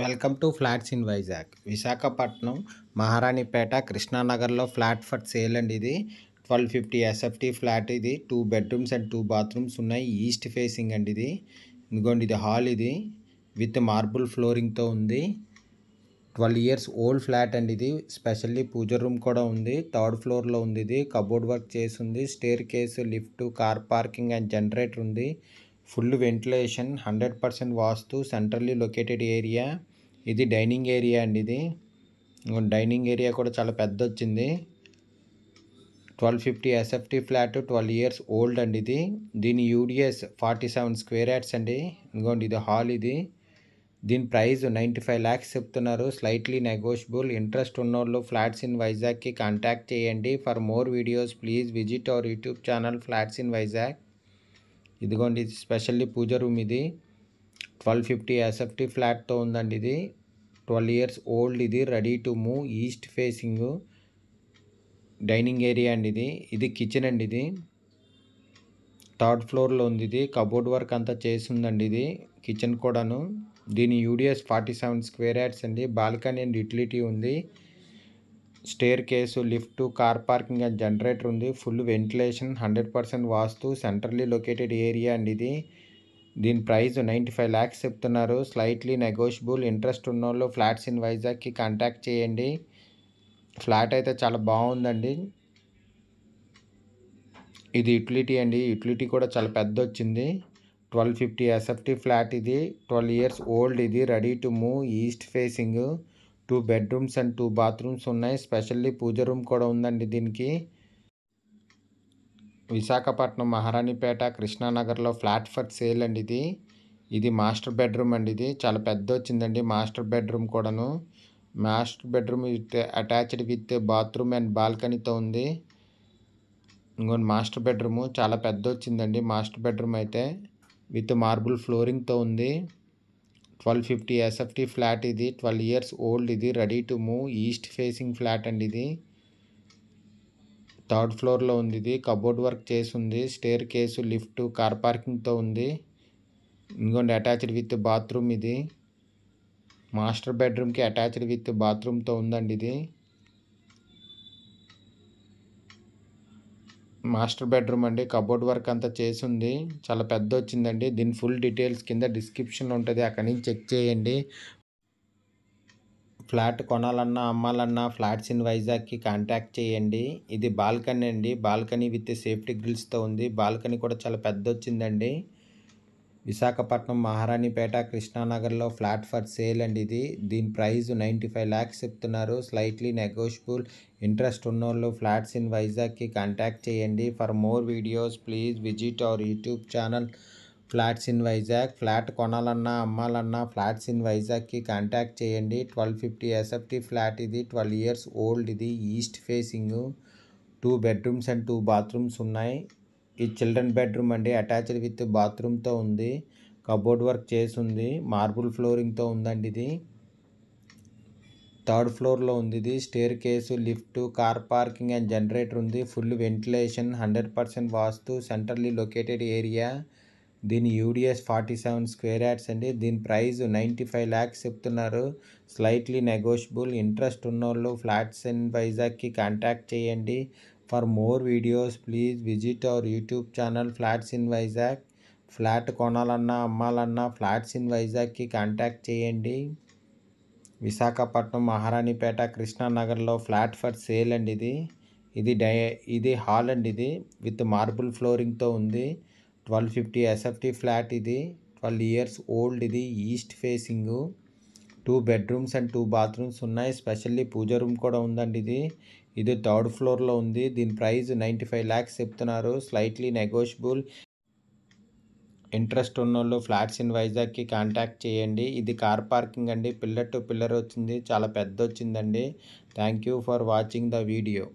welcome to flats in Vizag Visakhapatnam Maharanipeta కృష్ణానగర్లో flat for sale అండి ఇది ట్వెల్వ్ ఫిఫ్టీ ఎస్ఎఫ్టీ ఫ్లాట్ ఇది two bedrooms and two bathrooms ఉన్నాయి east facing అండి ఇది ఇదిగోండి ఇది హాల్ ఇది విత్ మార్బుల్ ఫ్లోరింగ్తో ఉంది ట్వెల్వ్ ఇయర్స్ ఓల్డ్ ఫ్లాట్ అండి ఇది స్పెషల్లీ పూజ రూమ్ కూడా ఉంది థర్డ్ ఫ్లోర్లో ఉంది ఇది కబోర్డ్ వర్క్ చేసి ఉంది staircase lift car parking and generator ఉంది full ventilation hundred percent vastu centrally located area ఇది డైనింగ్ ఏరియా అండి ఇది డైనింగ్ ఏరియా కూడా చాలా పెద్ద వచ్చింది twelve fifty SFT flat twelve years old అండి ఇది దీని UDS forty seven square yards అండి ఇంకోండి ఇది హాల్ ఇది దీని ప్రైస్ నైంటీ ఫైవ్ ల్యాక్స్ చెప్తున్నారు స్లైట్లీ నెగోషియబుల్ ఇంట్రెస్ట్ ఉన్న వాళ్ళు ఫ్లాట్స్ ఇన్ వైజాగ్కి కాంటాక్ట్ చేయండి for more videos please visit our YouTube channel flats in Vizag ఇదిగోండి ఇది స్పెషల్లీ పూజ రూమ్ ఇది ట్వెల్వ్ ఫిఫ్టీ ఎస్ఎఫ్టీ ఫ్లాట్తో ఉందండి ఇది ట్వెల్వ్ ఇయర్స్ ఓల్డ్ ఇది ready to move east facing dining area అండి ఇది ఇది కిచెన్ అండి ఇది థర్డ్ ఫ్లోర్లో ఉంది ఇది కబోర్డ్ వర్క్ అంతా చేసిందండి ఇది కిచెన్ కూడాను దీని UDS forty seven square yards అండి బాల్కనీ అండ్ యూటిలిటీ ఉంది staircase lift car parking and generator ఉంది full ventilation hundred percent vastu centrally located area అండి ఇది దీని ప్రైస్ నైంటీ ఫైవ్ ల్యాక్స్ చెప్తున్నారు స్లైట్లీ నెగోషియబుల్ ఇంట్రెస్ట్ ఉన్న వాళ్ళు ఫ్లాట్స్ ఇన్ వైజాగ్కి కాంటాక్ట్ చేయండి ఫ్లాట్ అయితే చాలా బాగుందండి ఇది యుటిలిటీ అండి యుటిలిటీ కూడా చాలా పెద్ద వచ్చింది ట్వెల్వ్ ఫిఫ్టీ ఎస్ఎఫ్టీ ఫ్లాట్ ఇది ట్వెల్వ్ ఇయర్స్ ఓల్డ్ ఇది ready to move east facing two bedrooms and two bathrooms ఉన్నాయి స్పెషల్లీ పూజ రూమ్ కూడా ఉందండి దీనికి విశాఖపట్నం మహారాణిపేట కృష్ణానగర్లో ఫ్లాట్ ఫర్ సేల్ అండి ఇది ఇది మాస్టర్ బెడ్రూమ్ అండి ఇది చాలా పెద్ద వచ్చిందండి మాస్టర్ బెడ్రూమ్ కూడాను master bedroom with attached with bathroom and బాల్కనీతో ఉంది ఇంకొన్ని మాస్టర్ బెడ్రూము చాలా పెద్ద వచ్చిందండి మాస్టర్ బెడ్రూమ్ అయితే విత్ మార్బుల్ ఫ్లోరింగ్తో ఉంది ట్వెల్వ్ ఫిఫ్టీ ఎస్ఎఫ్టీ ఫ్లాట్ ఇది ట్వెల్వ్ ఇయర్స్ ఓల్డ్ ఇది ready to move east facing flat అండి ఇది థర్డ్ ఫ్లోర్లో ఉంది ఇది కబోర్డ్ వర్క్ చేసి ఉంది స్టేర్ కేసు లిఫ్ట్ కార్ పార్కింగ్తో ఉంది ఇంకొండి అటాచ్డ్ విత్ బాత్రూమ్ ఇది మాస్టర్ బెడ్రూమ్కి అటాచ్డ్ విత్ బాత్రూమ్తో ఉందండి ఇది మాస్టర్ బెడ్రూమ్ అండి కబోర్డ్ వర్క్ అంతా చేసి ఉంది చాలా పెద్ద వచ్చిందండి దీని ఫుల్ డీటెయిల్స్ కింద డిస్క్రిప్షన్ ఉంటుంది అక్కడి నుంచి చెక్ చేయండి ఫ్లాట్ కొనాలన్నా అమ్మాలన్నా ఫ్లాట్స్ ఇన్ వైజాగ్కి కాంటాక్ట్ చేయండి ఇది బాల్కనీ అండి బాల్కనీ విత్ సేఫ్టీ గ్రిల్స్తో ఉంది బాల్కనీ కూడా చాలా పెద్ద వచ్చిందండి విశాఖపట్నం మహారాణిపేట కృష్ణానగర్లో ఫ్లాట్ ఫర్ సేల్ అండ్ ఇది దీని ప్రైస్ నైంటీ ఫైవ్ ల్యాక్స్ చెప్తున్నారు స్లైట్లీ నెగోషియబుల్ ఇంట్రెస్ట్ ఉన్నోళ్ళు ఫ్లాట్స్ ఇన్ వైజాగ్కి కాంటాక్ట్ చేయండి for more videos please visit our YouTube channel flats in Vizag flat కొనాలన్నా అమ్మాలన్నా ఫ్లాట్స్ ఇన్ వైజాగ్కి కాంటాక్ట్ చేయండి ట్వెల్వ్ ఫిఫ్టీ ఎస్ఎఫ్టీ ఫ్లాట్ ఇది ట్వెల్వ్ ఇయర్స్ ఓల్డ్ ఇది east facing two bedrooms and two bathrooms ఉన్నాయి ఈ చిల్డ్రన్ బెడ్రూమ్ అండి అటాచ్డ్ విత్ బాత్రూమ్తో ఉంది కబోర్డ్ వర్క్ చేసి ఉంది మార్బుల్ ఫ్లోరింగ్తో ఉందండి ఇది థర్డ్ ఫ్లోర్లో ఉంది ఇది staircase lift car parking and generator ఉంది full ventilation hundred percent vastu centrally located area దీని UDS forty seven square yards అండి దీని ప్రైస్ నైంటీ ఫైవ్ ల్యాక్స్ చెప్తున్నారు స్లైట్లీ నెగోషియబుల్ ఇంట్రెస్ట్ ఉన్నోళ్ళు ఫ్లాట్స్ అండ్ వైజాగ్కి కాంటాక్ట్ చేయండి for more videos please visit our YouTube channel flats in Vizag flat కొనాలన్నా అమ్మాలన్నా flats in వైజాగ్కి కాంటాక్ట్ చేయండి విశాఖపట్నం మహారాణిపేట కృష్ణానగర్లో ఫ్లాట్ ఫర్ సేల్ అండి ఇది ఇది డై ఇది హాల్ అండి ఇది విత్ మార్బుల్ ఫ్లోరింగ్తో ఉంది ట్వెల్వ్ ఫిఫ్టీ ఎస్ఎఫ్టీ ఫ్లాట్ ఇది ట్వెల్వ్ ఇయర్స్ ఓల్డ్ ఇది east facing two bedrooms and two bathrooms ఉన్నాయి స్పెషల్లీ పూజ రూమ్ కూడా ఉందండి ఇది ఇది థర్డ్ ఫ్లోర్లో ఉంది దీని ప్రైస్ నైంటీ ఫైవ్ ల్యాక్స్ చెప్తున్నారు స్లైట్లీ నెగోషియబుల్ ఇంట్రెస్ట్ ఉన్న వాళ్ళు ఫ్లాట్స్ ఇన్ వైజాగ్కి కాంటాక్ట్ చేయండి ఇది కార్ పార్కింగ్ అండి పిల్లర్ టు పిల్లర్ వచ్చింది చాలా పెద్ద వచ్చిందండి thank you for watching the video